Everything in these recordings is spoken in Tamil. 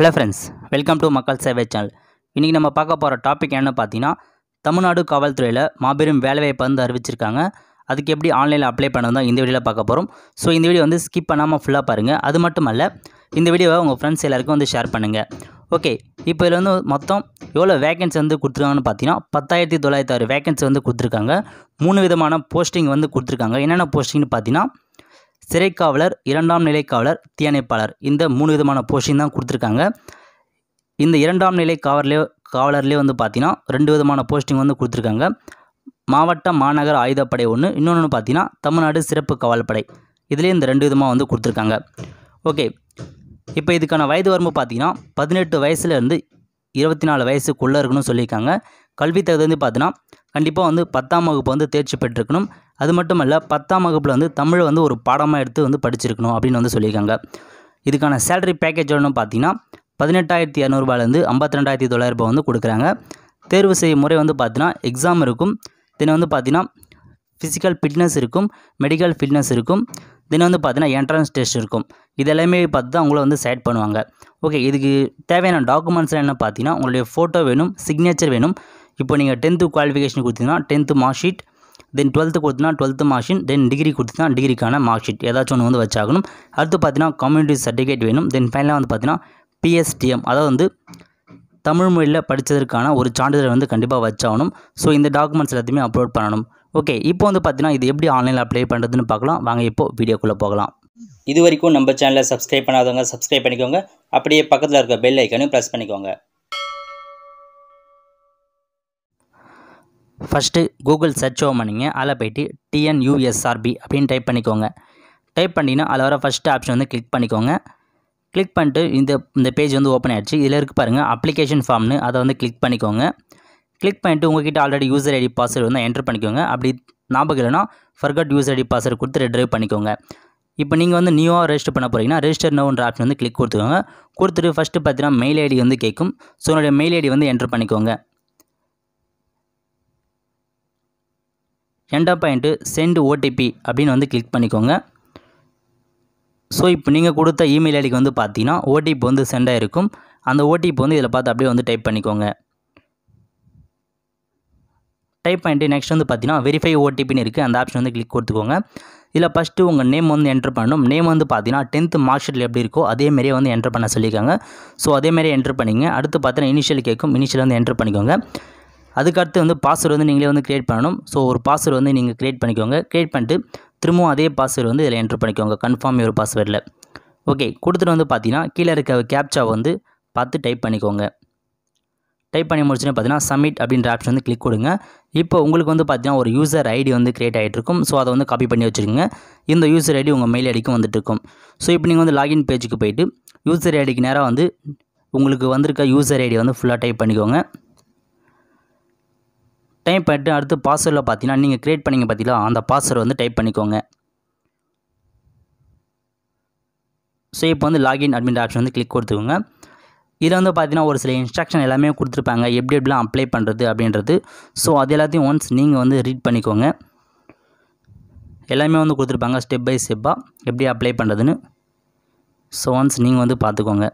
ஹலோ ஃப்ரெண்ட்ஸ் வெல்கம் டு மக்கள் சேவை சேனல் இன்றைக்கி நம்ம பார்க்க போகிற டாபிக் என்னென்னு பார்த்தீங்கன்னா தமிழ்நாடு காவல்துறையில் மாபெரும் வேலைவாய்ப்பு வந்து அறிவிச்சிருக்காங்க அதுக்கு எப்படி ஆன்லைனில் அப்ளை பண்ணணும் தான் இந்த வீடியோவில் பார்க்க போகிறோம் ஸோ இந்த வீடியோ வந்து ஸ்கிப் பண்ணாமல் ஃபுல்லாக பாருங்கள் அது மட்டும் அல்ல இந்த வீடியோவை உங்கள் ஃப்ரெண்ட்ஸ் எல்லாருக்கும் வந்து ஷேர் பண்ணுங்கள் ஓகே இப்போ இதில் வந்து மொத்தம் எவ்வளோ வேகன்சி வந்து கொடுத்துருக்காங்கன்னு பார்த்தீங்கன்னா பத்தாயிரத்தி தொள்ளாயிரத்தி ஆறு வேகன்சி வந்து கொடுத்துருக்காங்க மூணு விதமான போஸ்டிங் வந்து கொடுத்துருக்காங்க என்னென்ன போஸ்டிங்னு பார்த்தீங்கன்னா சிறைக்காவலர் இரண்டாம் நிலை காவலர் தீயணைப்பாளர் இந்த மூணு விதமான போஷன் தான் கொடுத்துருக்காங்க இந்த இரண்டாம் நிலை காவலர்லேயே காவலர்லேயே வந்து பார்த்தீங்கன்னா ரெண்டு விதமான போஸ்டிங் வந்து கொடுத்துருக்காங்க மாவட்ட மாநகர ஆயுதப்படை ஒன்று இன்னொன்று பார்த்தீங்கன்னா தமிழ்நாடு சிறப்பு காவல்படை இதிலே இந்த ரெண்டு விதமாக வந்து கொடுத்துருக்காங்க ஓகே இப்போ இதுக்கான வயது வரம்பு பார்த்தீங்கன்னா பதினெட்டு வயசுலேருந்து இருபத்தி நாலு வயசுக்குள்ளே இருக்குன்னு சொல்லியிருக்காங்க கல்வி தகுதி வந்து பார்த்தீங்கன்னா கண்டிப்பாக வந்து பத்தாம் வகுப்பு வந்து தேர்ச்சி பெற்றிருக்கணும் அது மட்டும் இல்லை பத்தாம் வகுப்பில் வந்து தமிழை வந்து ஒரு பாடமாக எடுத்து வந்து படிச்சிருக்கணும் அப்படின்னு வந்து சொல்லியிருக்காங்க இதுக்கான சேலரி பேக்கேஜ் ஒன்று பார்த்தீங்கன்னா பதினெட்டாயிரத்தி இரநூறுபாலேருந்து ஐம்பத்தி ரெண்டாயிரத்தி தொள்ளாயிரரூபா வந்து கொடுக்குறாங்க தேர்வு செய்யும் முறை வந்து பார்த்தீங்கன்னா எக்ஸாம் இருக்கும் தென் வந்து பார்த்தீங்கன்னா ஃபிசிக்கல் ஃபிட்னஸ் இருக்கும் மெடிக்கல் ஃபிட்னஸ் இருக்கும் தென் வந்து பார்த்தீங்கன்னா என்ட்ரன்ஸ் டெஸ்ட் இருக்கும் இது எல்லாமே பார்த்து தான் உங்களை வந்து செலக்ட் பண்ணுவாங்க ஓகே இதுக்கு தேவையான டாக்குமெண்ட்ஸ்லாம் என்ன பார்த்தீங்கன்னா உங்களுடைய ஃபோட்டோ வேணும் சிக்னேச்சர் வேணும் இப்போ நீங்கள் டென்த்து குவாலிஃபிகேஷன் கொடுத்தீங்கன்னா tenth mark sheet then twelfth கொடுத்தீங்கன்னா twelfth mark sheet then degree கொடுத்தீங்கன்னா டிகிரிக்கான மார்க் ஷீட் ஏதாச்சும் ஒன்று வந்து வச்சாகணும் அடுத்து பார்த்தீங்கன்னா கம்யூனிட்டி சர்டிஃபிகேட் வேணும் தென் ஃபைனலாக வந்து பார்த்தீங்கன்னா பிஎஸ்டிஎம் அதாவது வந்து தமிழ் மொழியில் படித்ததற்கான ஒரு சான்றிதழ் வந்து கண்டிப்பாக வச்சாகணும் ஸோ இந்த டாக்குமெண்ட்ஸ் எல்லாத்தையுமே அப்லோட் பண்ணணும் ஓகே இப்போ வந்து பார்த்தீங்கன்னா இது எப்படி ஆன்லைனில் அப்ளை பண்ணுறதுன்னு பார்க்கலாம் வாங்க இப்போ வீடியோக்குள்ளே போகலாம் இது வரைக்கும் நம்ம சேனலை சப்ஸ்கிரைப் பண்ணாதவங்க சப்ஸ்கிரைப் பண்ணிக்கோங்க அப்படியே பக்கத்தில் இருக்க பெல் ஐக்கனையும் ப்ரெஸ் பண்ணிக்கோங்க ஃபஸ்ட்டு கூகுள் சர்ச் ஓம் பண்ணிங்க அதில் போய்ட்டு டிஎன்யூஎஸ்ஆர்பி அப்படின்னு டைப் பண்ணிக்கோங்க டைப் பண்ணிங்கன்னா அதில் வர ஃபஸ்ட்டு ஆப்ஷன் வந்து கிளிக் பண்ணிக்கோங்க கிளிக் பண்ணிட்டு இந்த இந்த பேஜ் வந்து ஓப்பன் ஆகிடுச்சு இதில் இருக்கு பாருங்கள் அப்ளிகேஷன் ஃபார்ம்னு அதை வந்து கிளிக் பண்ணிக்கோங்க கிளிக் பண்ணிட்டு உங்ககிட்ட ஆல்ரெடி யூசர் ஐடி பாஸ்வேர்டு வந்து என்ட்ரு பண்ணிக்கோங்க அப்படி ஞாபகம் இல்லைனா ஃபர்கட் யூசர் ஐடி பாஸ்வேர்டு கொடுத்து ரெட்ரைவ் பண்ணிக்கோங்க இப்போ நீங்கள் வந்து நியூவாக ரெஜிஸ்டர் பண்ண போகிறீங்கன்னா ரெஜிஸ்டர் நோன்ற ஆப்ஷன் வந்து கிளிக் கொடுத்துக்கோங்க கொடுத்துட்டு ஃபஸ்ட்டு பார்த்தீங்கன்னா மெயில் ஐடி வந்து கேட்கும் ஸோ என்னுடைய மெயில் ஐடி வந்து என்ட்ரு பண்ணிக்கோங்க எண்டா பாயிண்ட்டு சென்ட் ஓடிபி அப்படின்னு வந்து கிளிக் பண்ணிக்கோங்க ஸோ இப்போ நீங்கள் கொடுத்த இமெயில் ஐடிக்கு வந்து பார்த்தீங்கன்னா ஓடிபி வந்து சென்ட் ஆகிருக்கும் அந்த ஓடிபி வந்து இதில் பார்த்து அப்படியே வந்து டைப் பண்ணிக்கோங்க டைப் பண்ணிட்டு நெக்ஸ்ட் வந்து பார்த்தீங்கன்னா வெரிஃபை ஓடிபின்னு இருக்குது அந்த ஆப்ஷன் வந்து கிளிக் கொடுத்துக்கோங்க இதில் ஃபஸ்ட்டு உங்கள் நேம் வந்து என்ட்ரு பண்ணணும் நேம் வந்து பார்த்தீங்கன்னா டென்த்து மார்க் ஷீட்டில் எப்படி இருக்கோ அதேமாரியே வந்து என்ட்ரு பண்ண சொல்லியிருக்காங்க ஸோ அதேமாரி என்ட்ரு பண்ணிங்க அடுத்து பார்த்தீங்கன்னா இனிஷியல் கேட்கும் இனிஷியல் வந்து என்ட்ரு பண்ணிக்கோங்க அதுக்கடுத்து வந்து பாஸ்வேர்டு வந்து நீங்களே வந்து க்ரியேட் பண்ணணும் ஸோ ஒரு பாஸ்வேர்டு வந்து நீங்கள் க்ரியேட் பண்ணிக்கோங்க க்ரியேட் பண்ணிட்டு திரும்பவும் அதே பாஸ்வேர்டு வந்து இதில் என்ட்ரு பண்ணிக்கோங்க கன்ஃபார்ம் ஒரு பாஸ்வேர்டில் ஓகே கொடுத்துட்டு வந்து பார்த்தீங்கன்னா கீழே இருக்க கேப்சா வந்து பார்த்து டைப் பண்ணிக்கோங்க டைப் பண்ணி முடிச்சுன்னு பார்த்தீங்கன்னா சப்மிட் அப்படின்ற ஆப்ஷன் வந்து கிளிக் கொடுங்க இப்போ உங்களுக்கு வந்து பார்த்தீங்கன்னா ஒரு யூசர் ஐடி வந்து க்ரியேட் ஆகிட்டு இருக்கும் ஸோ அதை வந்து காப்பி பண்ணி வச்சுருங்க இந்த யூசர் ஐடி உங்கள் மெயில் ஐடிக்கும் வந்துட்டு இருக்கும் ஸோ இப்போ நீங்கள் வந்து லாகின் பேஜுக்கு போயிட்டு யூசர் ஐடிக்கு நேராக வந்து உங்களுக்கு வந்திருக்க யூசர் ஐடி வந்து ஃபுல்லாக டைப் பண்ணிக்கோங்க டைப் பண்ணிட்டு அடுத்து பாஸ்வேர்டில் பார்த்தீங்கன்னா நீங்கள் க்ரியேட் பண்ணிங்க பார்த்தீங்களா அந்த பாஸ்வேர்டு வந்து டைப் பண்ணிக்கோங்க ஸோ இப்போ வந்து லாகின் அட்மிட் ஆப்ஷன் வந்து கிளிக் கொடுத்துக்கோங்க இதில் வந்து பார்த்தீங்கன்னா ஒரு சில இன்ஸ்ட்ரக்ஷன் எல்லாமே கொடுத்துருப்பாங்க எப்படி எப்படிலாம் அப்ளை பண்ணுறது அப்படின்றது ஸோ அது எல்லாத்தையும் ஒன்ஸ் நீங்கள் வந்து ரீட் பண்ணிக்கோங்க எல்லாமே வந்து கொடுத்துருப்பாங்க ஸ்டெப் பை ஸ்டெப்பாக எப்படி அப்ளை பண்ணுறதுன்னு ஸோ ஒன்ஸ் நீங்கள் வந்து பார்த்துக்கோங்க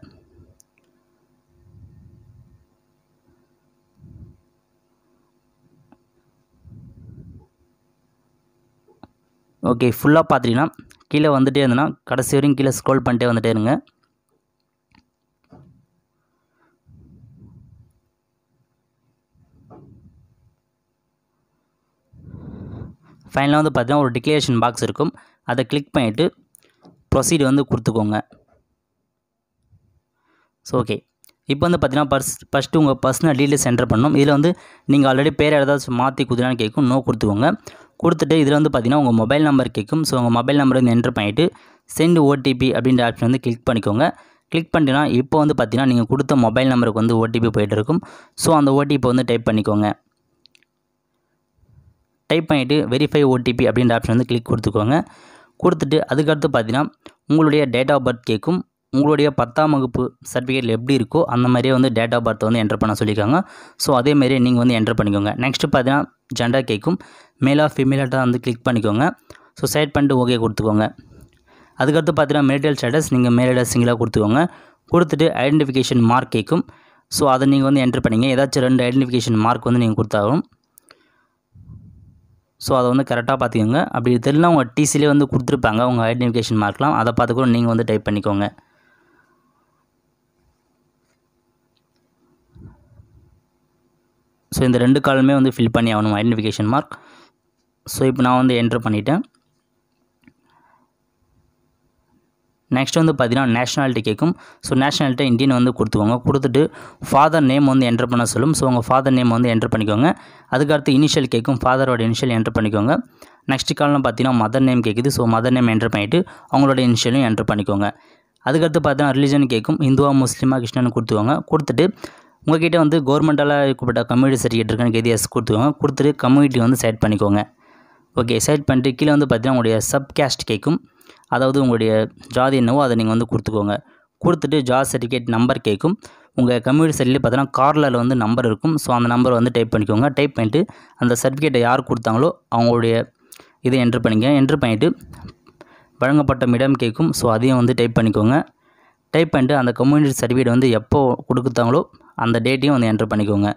ஓகே ஃபுல்லாக பார்த்தீங்கன்னா கீழே வந்துகிட்டே இருந்தேன்னா கடைசி வரையும் கீழே ஸ்க்ரோல் பண்ணிட்டே வந்துட்டே இருங்க ஃபைனலாக வந்து பார்த்தீங்கன்னா ஒரு டிக்ளேஷன் பாக்ஸ் இருக்கும் அதை கிளிக் பண்ணிவிட்டு ப்ரொசீடு வந்து கொடுத்துக்கோங்க ஸோ ஓகே இப்போ வந்து பார்த்தீங்கன்னா பர்ஸ் ஃபஸ்ட்டு உங்கள் பர்சனல் டீட்டெயில்ஸ் என்டர் பண்ணணும் இதில் வந்து நீங்கள் ஆல்ரெடி பேர் ஏதாவது மாற்றி குதிரான்னு கேட்கும் நோ கொடுத்துக்கோங்க கொடுத்துட்டு இதில் வந்து பார்த்தீங்கன்னா உங்கள் மொபைல் நம்பர் கேட்கும் ஸோ உங்கள் மொபைல் நம்பர் வந்து என்ட்ரு பண்ணிவிட்டு சென்ட் ஓடிபி அப்படின்ற ஆப்ஷன் வந்து கிளிக் பண்ணிக்கோங்க கிளிக் பண்ணிட்டுனா இப்போ வந்து பார்த்தீங்கன்னா நீங்கள் கொடுத்த மொபைல் நம்பருக்கு வந்து ஓடிபி போயிட்டு இருக்கும் ஸோ அந்த ஓடிபி வந்து டைப் பண்ணிக்கோங்க டைப் பண்ணிவிட்டு வெரிஃபை ஓடிபி அப்படின்ற ஆப்ஷன் வந்து கிளிக் கொடுத்துக்கோங்க கொடுத்துட்டு அதுக்கடுத்து பார்த்தீங்கன்னா உங்களுடைய டேட் ஆஃப் பர்த் கேட்கும் உங்களுடைய பத்தாம் வகுப்பு சர்டிஃபிகேட்டில் எப்படி இருக்கோ அந்த மாதிரியே வந்து டேட் ஆஃப் பர்த் வந்து என்டர் பண்ண சொல்லியிருக்காங்க ஸோ மாதிரியே நீங்கள் வந்து என்டர் பண்ணிக்கோங்க நெக்ஸ்ட்டு பார்த்தீங்கன்னா ஜெண்டா கேட்கும் மேலாக ஃபீமேலாக வந்து கிளிக் பண்ணிக்கோங்க ஸோ செலக்ட் பண்ணிட்டு ஓகே கொடுத்துக்கோங்க அதுக்கடுத்து பார்த்தீங்கன்னா மெரிட்டல் ஸ்டேட்டஸ் நீங்கள் மேரிடா சிங்கிளாக கொடுத்துக்கோங்க கொடுத்துட்டு ஐடென்டிஃபிகேஷன் மார்க் கேட்கும் ஸோ அதை நீங்கள் வந்து என்ட்ரு பண்ணிங்க ஏதாச்சும் ரெண்டு ஐடென்டிஃபிகேஷன் மார்க் வந்து நீங்கள் கொடுத்தாகும் ஸோ அதை வந்து கரெக்டாக பார்த்துக்கோங்க அப்படி தெரியல உங்கள் டிசிலே வந்து கொடுத்துருப்பாங்க உங்கள் ஐடென்டிஃபிகேஷன் மார்க்லாம் அதை பார்த்து கூட நீங்கள் வந்து டைப் பண்ணிக்கோங்க ஸோ இந்த ரெண்டு காலமே வந்து ஃபில் பண்ணி ஆகணும் ஐடென்டிஃபிகேஷன் மார்க் ஸோ இப்போ நான் வந்து என்ட்ரு பண்ணிவிட்டேன் நெக்ஸ்ட் வந்து பார்த்தீங்கன்னா நேஷனாலிட்டி கேட்கும் ஸோ நேஷனாலிட்டி இந்தியன் வந்து கொடுத்துக்கோங்க கொடுத்துட்டு ஃபாதர் நேம் வந்து என்ட்ரு பண்ண சொல்லும் ஸோ உங்கள் ஃபாதர் நேம் வந்து என்ட்ரு பண்ணிக்கோங்க அதுக்கடுத்து இனிஷியல் கேட்கும் ஃபாதரோட இனிஷியல் என்ட்ரு பண்ணிக்கோங்க நெக்ஸ்ட் காலம் பார்த்தீங்கன்னா மதர் நேம் கேட்குது ஸோ மதர் நேம் என்ட்ரு பண்ணிவிட்டு அவங்களோட இனிஷியலும் என்ட்ரு பண்ணிக்கோங்க அதுக்கடுத்து பார்த்தீங்கன்னா ரிலீஜன் கேட்கும் இந்துவா முஸ்லீமாக கிருஷ்ணன் கொடுத்துக்கோங்க கொடுத்துட்டு உங்கள்கிட்ட வந்து கவர்மெண்ட்டால் கூப்பிட்ட கம்யூனிட்டி சர்டிஃபிகேட் இருக்கான்னு கேதியாஸ் கொடுத்துக்கோங்க கொடுத்துட்டு கம்யூனிட்டி வந்து செலக்ட் பண்ணிக்கோங்க ஓகே செலக்ட் பண்ணிட்டு கீழே வந்து பார்த்தீங்கன்னா உங்களுடைய சப் கேஸ்ட் கேட்கும் அதாவது உங்களுடைய ஜாதி என்னவோ அதை நீங்கள் வந்து கொடுத்துக்கோங்க கொடுத்துட்டு ஜாப் சர்டிஃபிகேட் நம்பர் கேட்கும் உங்கள் கம்யூனிட்டி சைட்லேயே பார்த்தீங்கன்னா கார்லரில் வந்து நம்பர் இருக்கும் ஸோ அந்த நம்பரை வந்து டைப் பண்ணிக்கோங்க டைப் பண்ணிவிட்டு அந்த சர்டிஃபிகேட்டை யார் கொடுத்தாங்களோ அவங்களுடைய இதை என்ட்ரு பண்ணிக்க என்ட்ரு பண்ணிவிட்டு வழங்கப்பட்ட இடம் கேட்கும் ஸோ அதையும் வந்து டைப் பண்ணிக்கோங்க டைப் பண்ணிட்டு அந்த கம்யூனிட்டி சர்டிஃபிகேட் வந்து எப்போ கொடுத்தாங்களோ அந்த டேட்டையும் வந்து என்ட்ரு பண்ணிக்கோங்க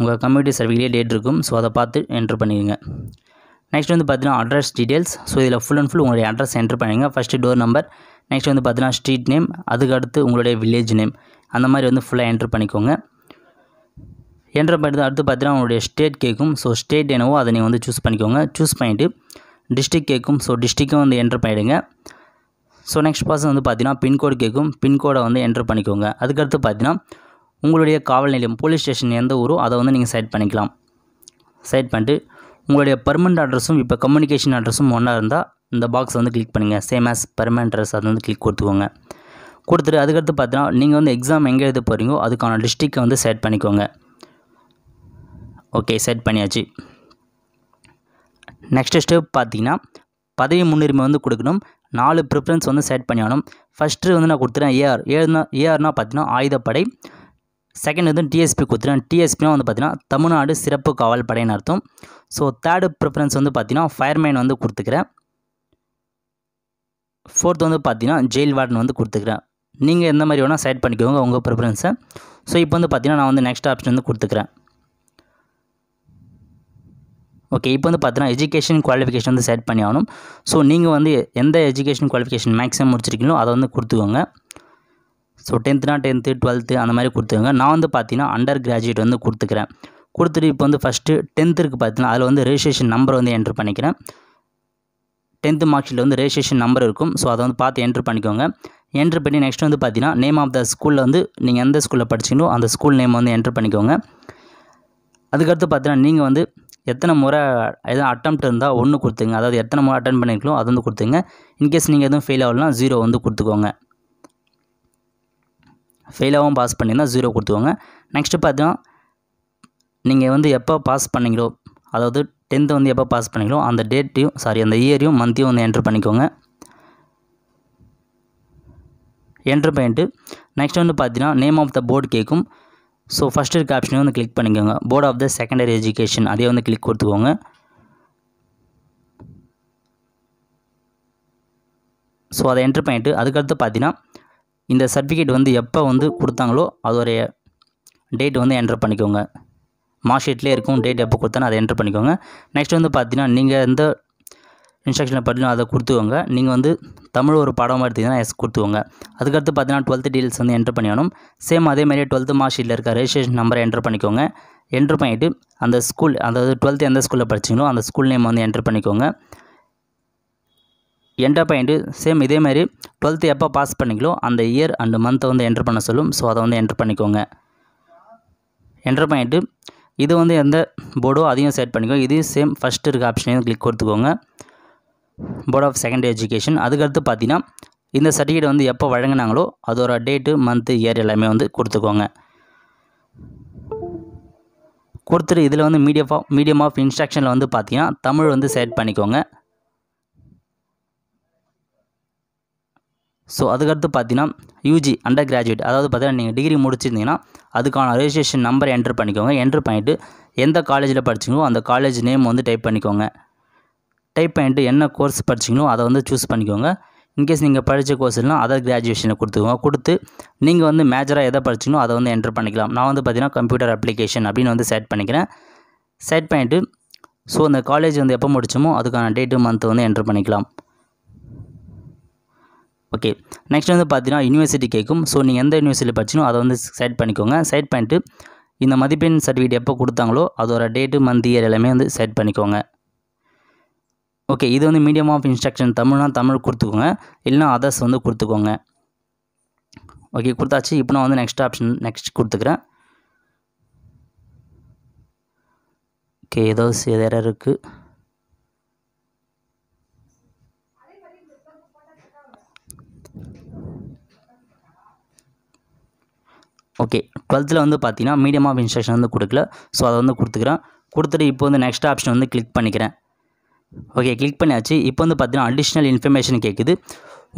உங்கள் கம்யூனிட்டி சர்டிஃபிகேட்லேயே டேட் இருக்கும் ஸோ அதை பார்த்து என்ட்ரு பண்ணிடுங்க நெக்ஸ்ட் வந்து பார்த்தீங்கன்னா அட்ரஸ் டீட்டெயில்ஸ் ஸோ இதில் ஃபுல் அண்ட் ஃபுல் உங்களுடைய அட்ரஸ் என்ட்ரு பண்ணிங்க ஃபஸ்ட்டு டோர் நம்பர் நெக்ஸ்ட் வந்து பார்த்தீங்கன்னா ஸ்ட்ரீட் நேம் அதுக்கு அடுத்து உங்களுடைய வில்லேஜ் நேம் அந்த மாதிரி வந்து ஃபுல்லாக என்ட்ரு பண்ணிக்கோங்க என்ட்ரு பண்ணுறது அடுத்து பார்த்தீங்கன்னா உங்களுடைய ஸ்டேட் கேட்கும் ஸோ ஸ்டேட் என்னவோ அதை நீங்கள் வந்து சூஸ் பண்ணிக்கோங்க சூஸ் பண்ணிவிட்டு டிஸ்ட்ரிக் கேட்கும் ஸோ டிஸ்ட்ரிக்கும் வந்து என்ட்ரு பண்ணிவிடுங்க ஸோ நெக்ஸ்ட் பர்சன் வந்து பார்த்தீங்கன்னா பின்கோடு கேட்கும் பின்கோடை வந்து என்ட்ரு பண்ணிக்கோங்க அதுக்கடுத்து பார்த்தீங்கன்னா உங்களுடைய காவல் நிலையம் போலீஸ் ஸ்டேஷன் எந்த ஊரோ அதை வந்து நீங்கள் செலக்ட் பண்ணிக்கலாம் செலக்ட் பண்ணிட்டு உங்களுடைய பர்மனெண்ட் அட்ரஸும் இப்போ கம்யூனிகேஷன் அட்ரஸும் ஒன்றா இருந்தால் இந்த பாக்ஸ் வந்து கிளிக் பண்ணுங்கள் சேம் ஆஸ் பர்மனெண்ட் அட்ரஸ் அதை வந்து கிளிக் கொடுத்துக்கோங்க கொடுத்துட்டு அதுக்கடுத்து பார்த்தீங்கன்னா நீங்கள் வந்து எக்ஸாம் எங்கே எழுத போகிறீங்களோ அதுக்கான டிஸ்ட்ரிக்கை வந்து செட் பண்ணிக்கோங்க ஓகே செட் பண்ணியாச்சு நெக்ஸ்ட் ஸ்டெப் பார்த்தீங்கன்னா பதவி முன்னுரிமை வந்து கொடுக்கணும் நாலு ப்ரிஃபரன்ஸ் வந்து செட் பண்ணியாகணும் ஃபஸ்ட்டு வந்து நான் கொடுத்துறேன் ஏஆர் ஏஆர்னா ஏஆர்னா பார்த்தீங்கன்னா ஆயுதப்படை செகண்ட் வந்து டிஎஸ்பி கொடுத்துருக்கேன் டிஎஸ்பினா வந்து பார்த்தீங்கன்னா தமிழ்நாடு சிறப்பு காவல் படையின் அர்த்தம் ஸோ தேர்டு ப்ரிஃபரன்ஸ் வந்து பார்த்தீங்கன்னா ஃபயர்மேன் வந்து கொடுத்துக்கிறேன் ஃபோர்த் வந்து பார்த்தீங்கன்னா ஜெயில் வார்டன் வந்து கொடுத்துக்கிறேன் நீங்கள் எந்த மாதிரி வேணால் செலக்ட் பண்ணிக்கோங்க உங்கள் ப்ரிஃபரன்ஸை ஸோ இப்போ வந்து பார்த்தீங்கன்னா நான் வந்து நெக்ஸ்ட் ஆப்ஷன் வந்து கொடுத்துக்கிறேன் ஓகே இப்போ வந்து பார்த்தீங்கன்னா எஜுகேஷன் குவாலிஃபிகேஷன் வந்து செட் பண்ணி ஆகணும் ஸோ நீங்கள் வந்து எந்த எஜுகேஷன் குவாலிஃபிகேஷன் மேக்ஸிமம் முடிச்சிருக்கீங்களோ அதை வந்து கொடுத்துக்கோங்க ஸோ டென்த்துனா டென்த்து டுவெல்த்து அந்த மாதிரி கொடுத்துக்கோங்க நான் வந்து பார்த்தீங்கன்னா அண்டர் கிராஜுவேட் வந்து கொடுத்துக்கிறேன் கொடுத்துட்டு இப்போ வந்து ஃபஸ்ட்டு டென்த்துக்கு பார்த்தீங்கன்னா அதில் வந்து ரெஜிஸ்ட்ரேஷன் நம்பர் வந்து என்ட்ரு பண்ணிக்கிறேன் டென்த்து மார்க்ஷீட்டில் வந்து ரெஜிஸ்ட்ரேஷன் நம்பர் இருக்கும் ஸோ அதை வந்து பார்த்து என்ட்ரு பண்ணிக்கோங்க என்ட்ரு பண்ணி நெக்ஸ்ட் வந்து பார்த்தீங்கன்னா நேம் ஆஃப் த ஸ்கூலில் வந்து நீங்கள் எந்த ஸ்கூலில் படிச்சிங்களோ அந்த ஸ்கூல் நேம் வந்து என்ட்ரு பண்ணிக்கோங்க அதுக்கடுத்து பார்த்தீங்கன்னா நீங்கள் வந்து எத்தனை முறை எதுவும் அட்டம் இருந்தால் ஒன்று கொடுத்துங்க அதாவது எத்தனை முறை அட்டன் பண்ணிருக்கலோ அது வந்து கொடுத்துங்க இன்கேஸ் நீங்கள் எதுவும் ஃபெயில் ஆகலாம் ஜீரோ வந்து கொடுத்துக்கோங்க ஃபெயிலாகவும் பாஸ் பண்ணிங்கன்னா ஜீரோ கொடுத்துக்கோங்க நெக்ஸ்ட்டு பார்த்தோம் நீங்கள் வந்து எப்போ பாஸ் பண்ணீங்களோ அதாவது டென்த்து வந்து எப்போ பாஸ் பண்ணிங்களோ அந்த டேட்டையும் சாரி அந்த இயரையும் மந்த்தையும் வந்து என்ட்ரு பண்ணிக்கோங்க என்ட்ரு பண்ணிட்டு நெக்ஸ்ட் வந்து பார்த்தீங்கன்னா நேம் ஆஃப் த போர்டு கேட்கும் ஸோ ஃபஸ்ட் இருக்க ஆப்ஷனையும் வந்து கிளிக் பண்ணிக்கோங்க board of the secondary education அதே வந்து கிளிக் கொடுத்துக்கோங்க ஸோ அதை என்ட்ரு பண்ணிவிட்டு அதுக்கடுத்து பார்த்தீங்கன்னா இந்த சர்டிஃபிகேட் வந்து எப்போ வந்து கொடுத்தாங்களோ அதோடைய டேட் வந்து என்ட்ரு பண்ணிக்கோங்க மார்க் ஷீட்லேயே இருக்கும் டேட் எப்போ கொடுத்தாலும் அதை என்ட்ரு பண்ணிக்கோங்க நெக்ஸ்ட் வந்து பார்த்தீங்கன்னா நீங்கள் எந்த இன்ஸ்ட்ரக்ஷனை பார்த்தீங்கன்னா அதை கொடுத்துக்கோங்க நீங்கள் வந்து தமிழ் ஒரு பாடமாக எடுத்தீங்கன்னா எஸ் கொடுத்துக்கோங்க அதுக்கடுத்து பார்த்தீங்கன்னா டுவெல்த்து டீல்ஸ் வந்து என்ட்ரு பண்ணிக்கணும் சேம் அதே மாதிரி டுவெல்த்து மார்க் ஷீட்டில் இருக்க ரெஜிஸ்ட்ரேஷன் நம்பரை என்ட்ரு பண்ணிக்கோங்க என்ட்ரு பண்ணிவிட்டு அந்த ஸ்கூல் அதாவது டுவெல்த்து எந்த ஸ்கூலில் படிச்சிங்களோ அந்த ஸ்கூல் நேம் வந்து என்ட்ரு பண்ணிக்கோங்க என்ட்ரு பண்ணிவிட்டு சேம் இதேமாதிரி டுவெல்த்து எப்போ பாஸ் பண்ணிக்கலோ அந்த இயர் அண்டு மந்த்தை வந்து என்ட்ரு பண்ண சொல்லும் ஸோ அதை வந்து என்ட்ரு பண்ணிக்கோங்க என்ட்ரு பண்ணிவிட்டு இது வந்து எந்த போர்டோ அதையும் செட் பண்ணிக்கோங்க இதையும் சேம் ஃபஸ்ட்டு இருக்க ஆப்ஷனையும் கிளிக் கொடுத்துக்கோங்க போர்ட் ஆஃப் செகண்டரி எஜுகேஷன் அதுக்கடுத்து பார்த்தீங்கன்னா இந்த சர்டிஃபிகேட் வந்து எப்போ வழங்கினாங்களோ அதோட டேட்டு மந்த்து இயர் எல்லாமே வந்து கொடுத்துக்கோங்க கொடுத்துட்டு இதில் வந்து மீடியம் ஆஃப் மீடியம் ஆஃப் இன்ஸ்ட்ரக்ஷனில் வந்து பார்த்தீங்கன்னா தமிழ் வந்து செட் பண்ணிக்கோங்க ஸோ அதுக்கடுத்து பார்த்தீங்கன்னா யூஜி அண்டர் கிராஜுவேட் அதாவது பார்த்தீங்கன்னா நீங்கள் டிகிரி முடிச்சிருந்தீங்கன்னா அதுக்கான ரெஜிஸ்ட்ரேஷன் நம்பர் என்ட்ரு பண்ணிக்கோங்க என்ட்ரு பண்ணிவிட்டு எந்த காலேஜில் படிச்சிங்களோ அந்த காலேஜ் நேம் வந்து டைப் பண்ணிக்கோங்க டைப் பண்ணிவிட்டு என்ன கோர்ஸ் படிச்சிங்களோ அதை வந்து சூஸ் பண்ணிக்கோங்க இன்கேஸ் நீங்கள் படித்த கோர்ஸ் இல்லைனா அதர் கிராஜுவேஷனை கொடுத்துக்கோங்க கொடுத்து நீங்கள் வந்து மேஜராக எதை படிச்சிங்களோ அதை வந்து என்ட்ரு பண்ணிக்கலாம் நான் வந்து பார்த்தீங்கன்னா கம்ப்யூட்டர் அப்ளிகேஷன் அப்படின்னு வந்து செட் பண்ணிக்கிறேன் செட் பண்ணிவிட்டு ஸோ அந்த காலேஜ் வந்து எப்போ முடிச்சோமோ அதுக்கான டேட்டு மந்த்து வந்து என்ட்ரு பண்ணிக்கலாம் ஓகே நெக்ஸ்ட் வந்து பார்த்தீங்கன்னா யூனிவர்சிட்டி கேட்கும் ஸோ நீங்கள் எந்த யூனிவர்சிட்டி படிச்சினோ அதை வந்து செட் பண்ணிக்கோங்க செட் பண்ணிட்டு இந்த மதிப்பெண் சர்டிஃபிகேட் எப்போ கொடுத்தாங்களோ அதோட டேட்டு மந்த் இயர் எல்லாமே வந்து செட் பண்ணிக்கோங்க ஓகே இது வந்து மீடியம் ஆஃப் இன்ஸ்ட்ரக்ஷன் தமிழ்னா தமிழ் கொடுத்துக்கோங்க இல்லைனா அதர்ஸ் வந்து கொடுத்துக்கோங்க ஓகே கொடுத்தாச்சு இப்போ நான் வந்து நெக்ஸ்ட் ஆப்ஷன் நெக்ஸ்ட் கொடுத்துக்கிறேன் ஓகே ஏதோ எதாவது இருக்குது ஓகே டுவெல்த்தில் வந்து பார்த்தீங்கன்னா மீடியம் ஆஃப் இன்ஸ்ட்ரக்ஷன் வந்து கொடுக்கல ஸோ அதை வந்து கொடுத்துக்கிறேன் கொடுத்துட்டு இப்போ வந்து நெக்ஸ்ட் ஆப்ஷன் வந்து கிளிக் பண்ணிக்கிறேன் ஓகே கிளிக் பண்ணியாச்சு இப்போ வந்து பார்த்திங்கன்னா அடிஷ்னல் இன்ஃபர்மேஷன் கேட்குது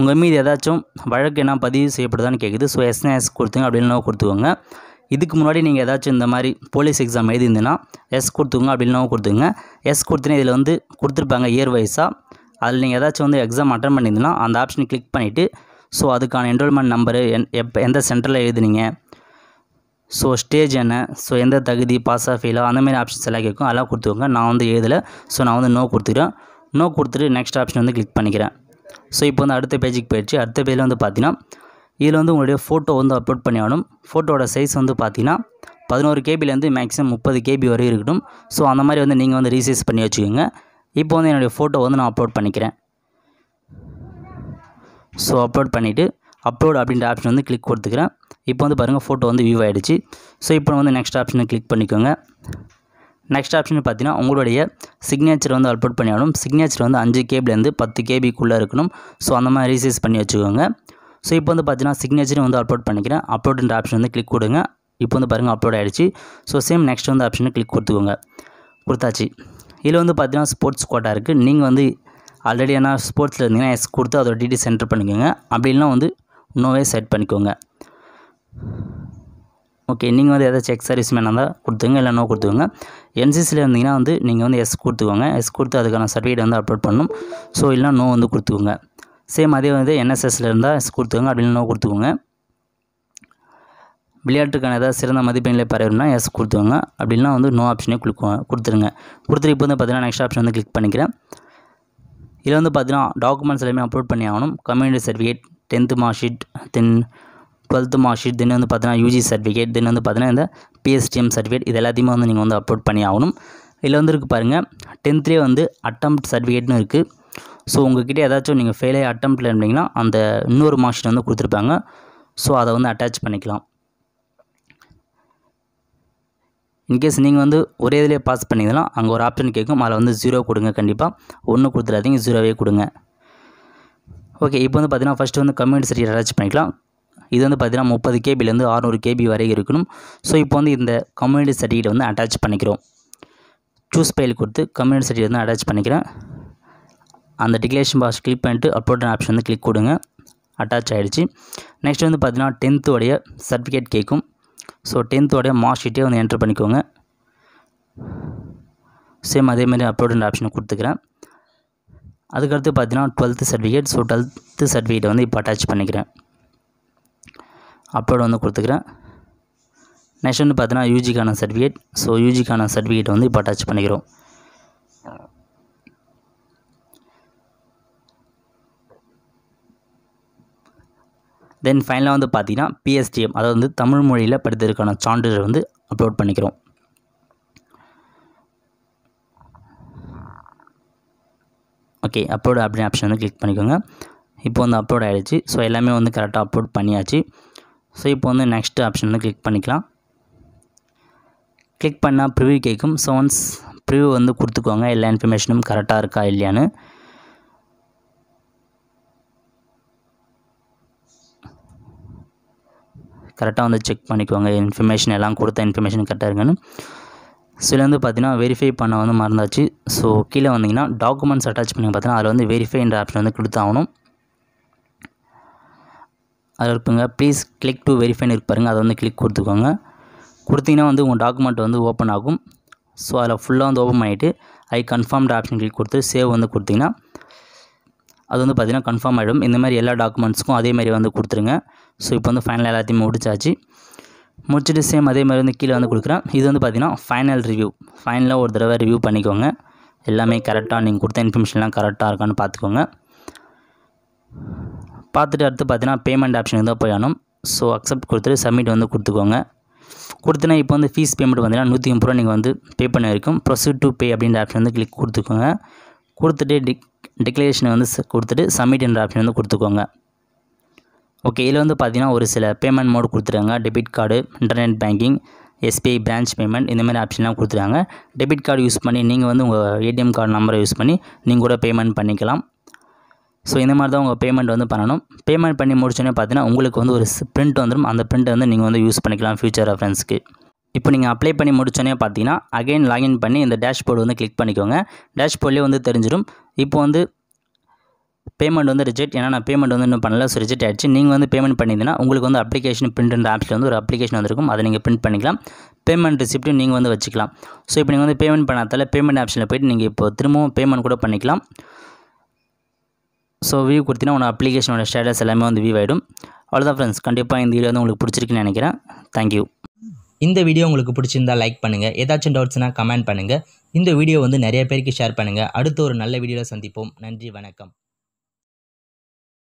உங்கள் மீது ஏதாச்சும் வழக்கு என்ன பதிவு செய்யப்படுதான்னு கேட்குது ஸோ எஸ்என்எஸ் எஸ் கொடுத்துங்க அப்படின்னு கொடுத்துக்கோங்க இதுக்கு முன்னாடி நீங்கள் ஏதாச்சும் இந்த மாதிரி போலீஸ் எக்ஸாம் எழுதிருந்தீங்கன்னா எஸ் கொடுத்துங்க அப்படின்னு கொடுத்துங்க எஸ் கொடுத்துனே இதில் வந்து கொடுத்துருப்பாங்க இயர் வைஸாக அதில் நீங்கள் ஏதாச்சும் வந்து எக்ஸாம் அட்டன் பண்ணியிருந்தீங்கன்னா அந்த ஆப்ஷனை கிளிக் பண்ணிவிட்டு ஸோ அதுக்கான என்ரோல்மெண்ட் நம்பரு என் எப்போ எந்த சென்டரில் எழுதுனீங்க ஸோ ஸ்டேஜ் என்ன ஸோ எந்த தகுதி பாஸாக ஃபெயிலோ அந்த மாதிரி ஆப்ஷன்ஸ் எல்லாம் கேட்கும் அதெல்லாம் கொடுத்துக்கோங்க நான் வந்து எழுதலை ஸோ நான் வந்து நோ கொடுத்துக்கிறேன் நோ கொடுத்துட்டு நெக்ஸ்ட் ஆப்ஷன் வந்து கிளிக் பண்ணிக்கிறேன் ஸோ இப்போ வந்து அடுத்த பேஜுக்கு போயிடுச்சு அடுத்த பேஜில் வந்து பார்த்தீங்கன்னா இதில் வந்து உங்களுடைய ஃபோட்டோ வந்து அப்லோட் பண்ணி ஆகணும் ஃபோட்டோட சைஸ் வந்து பார்த்தீங்கன்னா பதினோரு கேபிலேருந்து மேக்ஸிமம் முப்பது கேபி வரையும் இருக்கட்டும் ஸோ அந்த மாதிரி வந்து நீங்கள் வந்து ரீசைஸ் பண்ணி வச்சுக்கோங்க இப்போ வந்து என்னுடைய ஃபோட்டோ வந்து நான் அப்லோட் பண்ணிக்கிறேன் ஸோ அப்லோட் பண்ணிவிட்டு அப்லோட் அப்படின்ற ஆப்ஷன் வந்து கிளிக் கொடுத்துக்கிறேன் இப்போ வந்து பாருங்கள் ஃபோட்டோ வந்து வியூ ஆகிடுச்சு ஸோ இப்போ வந்து நெக்ஸ்ட் ஆப்ஷனை கிளிக் பண்ணிக்கோங்க நெக்ஸ்ட் ஆப்ஷன் பார்த்தீங்கன்னா உங்களுடைய சிக்னேச்சர் வந்து அப்லோட் பண்ணியாலும் சிக்னேச்சர் வந்து அஞ்சு கேபிலேருந்து பத்து கேபிக்குள்ளே இருக்கணும் ஸோ அந்த மாதிரி ரீசைஸ் பண்ணி வச்சுக்கோங்க ஸோ இப்போ வந்து பார்த்தீங்கன்னா சிக்னேச்சரும் வந்து அப்லோட் பண்ணிக்கிறேன் அப்லோடுன்ற ஆப்ஷன் வந்து கிளிக் கொடுங்க இப்போ வந்து பாருங்கள் அப்லோட் ஆகிடுச்சு ஸோ சேம் நெக்ஸ்ட் வந்து ஆப்ஷனை கிளிக் கொடுத்துக்கோங்க கொடுத்தாச்சு இதில் வந்து பார்த்தீங்கன்னா ஸ்போர்ட்ஸ் கோட்டா இருக்குது நீங்கள் வந்து ஆல்ரெடி என்ன ஸ்போர்ட்ஸில் இருந்தீங்கன்னா எஸ் கொடுத்து அதோட டீட்டெயில்ஸ் சென்டர் பண்ணிக்கோங்க அப்படி வந்து இன்னோவே செட் பண்ணிக்கோங்க ஓகே நீங்கள் வந்து எதாவது செக் சர்வீஸ் மேனாக இருந்தால் கொடுத்துங்க இல்லை நோ கொடுத்துக்கோங்க என்சிசியில் இருந்தீங்கன்னா வந்து நீங்கள் வந்து எஸ் கொடுத்துக்கோங்க எஸ் கொடுத்து அதுக்கான சர்டிஃபிகேட் வந்து அப்லோட் பண்ணணும் ஸோ இல்லைனா நோ வந்து கொடுத்துக்கோங்க சேம் அதே வந்து என்எஸ்எஸ்ல இருந்தால் எஸ் கொடுத்துக்கோங்க அப்படின்னு நோ கொடுத்துக்கோங்க விளையாட்டுக்கான ஏதாவது சிறந்த மதிப்பெண்ணில் பரவணும்னா எஸ் கொடுத்துக்கோங்க அப்படின்னா வந்து நோ ஆப்ஷனே கொடுக்கு கொடுத்துருங்க கொடுத்துட்டு இப்போ வந்து பார்த்தீங்கன்னா நெக்ஸ்ட் ஆப்ஷன் வந்து கிளிக் பண்ணிக்கிறேன் இதில் வந்து பார்த்தீங்கன்னா டாக்குமெண்ட்ஸ் எல்லாமே அப்லோட் பண்ணி ஆகணும் community certificate tenth mark sheet then twelfth mark sheet then வந்து பார்த்தீங்கன்னா யூஜி சர்டிஃபிகேட் தென் வந்து பார்த்தீங்கன்னா இந்த பிஎஸ்டிஎம் சர்டிஃபிகேட் இது எல்லாத்தையுமே வந்து நீங்கள் வந்து அப்லோட் பண்ணி ஆகணும் இதில் வந்து இருக்குது பாருங்கள் டென்த்லேயே வந்து அட்டம்ப்ட் சர்டிஃபிகேட்னு இருக்குது ஸோ உங்ககிட்ட ஏதாச்சும் நீங்கள் ஃபெயிலாக அட்டம்ப்ட்டில் இருந்தீங்கன்னா அந்த இன்னொரு மார்க் ஷீட் வந்து கொடுத்துருப்பாங்க ஸோ அதை வந்து அட்டாச் பண்ணிக்கலாம் இன்கேஸ் நீங்கள் வந்து ஒரே இதிலே பாஸ் பண்ணிக்கலாம் அங்கே ஒரு ஆப்ஷன் கேட்கும் அதில் வந்து ஜீரோ கொடுங்க கண்டிப்பாக ஒன்று கொடுத்துடாதீங்க ஜீரோவே கொடுங்க ஓகே இப்போ வந்து பார்த்தீங்கன்னா ஃபஸ்ட்டு வந்து கம்யூனிட்டி சர்டிஃபிகேட் அட்டாச் பண்ணிக்கலாம் இது வந்து பார்த்திங்கன்னா முப்பது கேபிலேருந்து அறநூறு கேபி வரை இருக்கணும் ஸோ இப்போ வந்து இந்த கம்யூனிட்டி சர்டிஃபிகேட் வந்து அட்டாச் பண்ணிக்கிறோம் சூஸ் பைல் கொடுத்து கம்யூனிட்டி சர்டிஃபிகேட் வந்து அட்டாச் பண்ணிக்கிறேன் அந்த டிக்ளேஷன் பாக்ஸ் கிளிக் பண்ணிட்டு அப்லோட் ஆப்ஷன் வந்து கிளிக் கொடுங்க அட்டாச் ஆகிடுச்சு நெக்ஸ்ட் வந்து பார்த்தீங்கன்னா டென்த்துடைய சர்டிஃபிகேட் கேட்கும் ஸோ டென்த்தோடைய மார்க் ஷீட்டே வந்து என்ட்ரு பண்ணிக்கோங்க சேம் அதேமாதிரி அப்லோட் ஆப்ஷன் கொடுத்துக்கிறேன் அதுக்கடுத்து பார்த்தீங்கன்னா டுவெல்த்து சர்டிஃபிகேட் ஸோ டுவெல்த்து சர்டிஃபிகேட்டை வந்து இப்போ அட்டாச் பண்ணிக்கிறேன் அப்லோடு வந்து கொடுத்துக்கிறேன் நெக்ஸ்ட் வந்து பார்த்தீங்கன்னா யூஜிக்கான சர்டிஃபிகேட் ஸோ யூஜிக்கான சர்டிஃபிகேட் வந்து இப்போ அட்டாச் பண்ணிக்கிறோம் தென் ஃபைனலாக வந்து பார்த்தீங்கன்னா பிஎஸ்டிஎம் அதாவது வந்து தமிழ் மொழியில் படித்ததற்கான சான்றிதழ் வந்து அப்லோட் பண்ணிக்கிறோம் ஓகே அப்லோடு அப்படின்னு ஆப்ஷன் வந்து கிளிக் பண்ணிக்கோங்க இப்போ வந்து அப்லோட் ஆகிடுச்சு ஸோ எல்லாமே வந்து கரெக்டாக அப்லோட் பண்ணியாச்சு ஸோ இப்போ வந்து நெக்ஸ்ட் ஆப்ஷன் வந்து கிளிக் பண்ணிக்கலாம் கிளிக் பண்ணால் ப்ரிவியூ கேட்கும் ஸோ ஒன்ஸ் ப்ரிவியூ வந்து கொடுத்துக்கோங்க எல்லா இன்ஃபர்மேஷனும் கரெக்டாக இருக்கா இல்லையான்னு கரெக்டாக வந்து செக் பண்ணிக்கோங்க இன்ஃபர்மேஷன் எல்லாம் கொடுத்த இன்ஃபர்மேஷன் கரெக்டாக இருக்குன்னு ஸோ இதில் வந்து பார்த்தீங்கன்னா வெரிஃபை பண்ண வந்து மறந்தாச்சு ஸோ கீழே வந்தீங்கன்னா டாக்குமெண்ட்ஸ் அட்டாச் பண்ணி பார்த்தீங்கன்னா அதில் வந்து வெரிஃபைன்ற ஆப்ஷன் வந்து கொடுத்தாகணும் அதில் இருப்பீங்க ப்ளீஸ் கிளிக் டு வெரிஃபைன்னு இருப்பாருங்க அதை வந்து கிளிக் கொடுத்துக்கோங்க கொடுத்தீங்கன்னா வந்து உங்கள் டாக்குமெண்ட் வந்து ஓப்பன் ஆகும் ஸோ அதில் ஃபுல்லாக வந்து ஓப்பன் பண்ணிவிட்டு ஐ கன்ஃபார்ம்டு ஆப்ஷன் கிளிக் கொடுத்து சேவ் வந்து கொடுத்தீங்கன்னா அது வந்து பார்த்திங்கன்னா கன்ஃபார்ம் ஆகிடும் இந்த மாதிரி எல்லா டாக்குமெண்ட்ஸ்க்கும் அதேமாதிரி வந்து கொடுத்துருங்க ஸோ இப்போ வந்து ஃபைனல் எல்லாத்தையும் முடிச்சாச்சு முடிச்சுட்டு சேம் அதே மாதிரி வந்து கீழே வந்து கொடுக்குறேன் இது வந்து பார்த்திங்கன்னா ஃபைனல் ரிவ்யூ ஃபைனலாக ஒரு தடவை ரிவ்யூ பண்ணிக்கோங்க எல்லாமே கரெக்டாக நீங்கள் கொடுத்த இன்ஃபர்மேஷன்லாம் கரெக்டாக இருக்கான்னு பார்த்துக்கோங்க பார்த்துட்டு அடுத்து பார்த்தீங்கன்னா பேமெண்ட் ஆப்ஷன் தான் போய் ஆனும் ஸோ அக்செப்ட் கொடுத்துட்டு சப்மிட் வந்து கொடுத்துக்கோங்க கொடுத்தனா இப்போ வந்து ஃபீஸ் பேமெண்ட் பார்த்தீங்கன்னா நூற்றி ஐம்பது ரூபா நீங்கள் வந்து பே பண்ண இருக்கும் ப்ரொசீட் டு பே அப்படின்ற ஆப்ஷன் வந்து கிளிக் கொடுத்துக்கோங்க கொடுத்துட்டு டிக் டிக்ளரேஷனை வந்து கொடுத்துட்டு சப்மிட் என்ற ஆப்ஷன் வந்து கொடுத்துக்கோங்க ஓகே இதில் வந்து பார்த்தீங்கன்னா ஒரு சில பேமெண்ட் மோடு கொடுத்துருக்காங்க debit card internet banking SBI branch payment இந்த மாதிரி ஆப்ஷன்லாம் கொடுத்துருக்காங்க டெபிட் கார்டு யூஸ் பண்ணி நீங்கள் வந்து உங்கள் ஏடிஎம் கார்டு நம்பரை யூஸ் பண்ணி நீங்கள் கூட பேமெண்ட் பண்ணிக்கலாம் ஸோ இந்த மாதிரி தான் உங்கள் பேமெண்ட் வந்து பண்ணணும் பேமெண்ட் பண்ணி முடிச்சோன்னே பார்த்தீங்கன்னா உங்களுக்கு வந்து ஒரு பிரிண்ட் வந்துடும் அந்த பிரிண்ட்டை வந்து நீங்கள் வந்து யூஸ் பண்ணிக்கலாம் ஃபியூச்சர் ரெஃபரன்ஸ்க்கு இப்போ நீங்கள் அப்ளை பண்ணி முடிச்சோன்னே பார்த்தீங்கன்னா அகைன் லாகின் பண்ணி இந்த டேஷ்போர்டு வந்து கிளிக் பண்ணிக்கோங்க டேஷ்போர்ட்லேயே வந்து தெரிஞ்சிடும் இப்போ வந்து பேமெண்ட் வந்து ரிஜெக்ட் ஏன்னா நான் பேமெண்ட் வந்து இன்னும் பண்ணல ஸோ ரிஜெக்ட் ஆகிடுச்சு நீங்கள் வந்து பேமெண்ட் பண்ணிங்கன்னா உங்களுக்கு வந்து அப்ளிகேஷன் பிரிண்ட் ஆப்ஸில் வந்து ஒரு அப்ளிகேஷன் வந்துருக்கும் அதை நீங்கள் பிரிண்ட் பண்ணிக்கலாம் பேமெண்ட் ரிசிப்ட்டும் நீங்கள் வந்து வச்சுக்கலாம் ஸோ இப்போ நீங்கள் வந்து பேமெண்ட் பண்ணாதால பேமெண்ட் ஆப்ஷனில் போய்ட்டு நீங்கள் இப்போ திரும்பவும் பேமெண்ட் கூட பண்ணிக்கலாம் ஸோ வியூ கொடுத்தீங்கன்னா உங்கள் அப்ளிகேஷனோட ஸ்டேட்டஸ் எல்லாமே வந்து வியூ ஆகிடும் அவ்வளோதான் ஃப்ரெண்ட்ஸ் கண்டிப்பாக இந்த வீடியோ வந்து உங்களுக்கு பிடிச்சிருக்குன்னு நினைக்கிறேன் தேங்க்யூ இந்த வீடியோ உங்களுக்கு பிடிச்சிருந்தால் லைக் பண்ணுங்கள் ஏதாச்சும் டவுட்ஸ்னால் கமெண்ட் பண்ணுங்கள் இந்த வீடியோ வந்து நிறைய பேருக்கு ஷேர் பண்ணுங்கள் அடுத்த ஒரு நல்ல வீடியோவில் சந்திப்போம் நன்றி வணக்கம்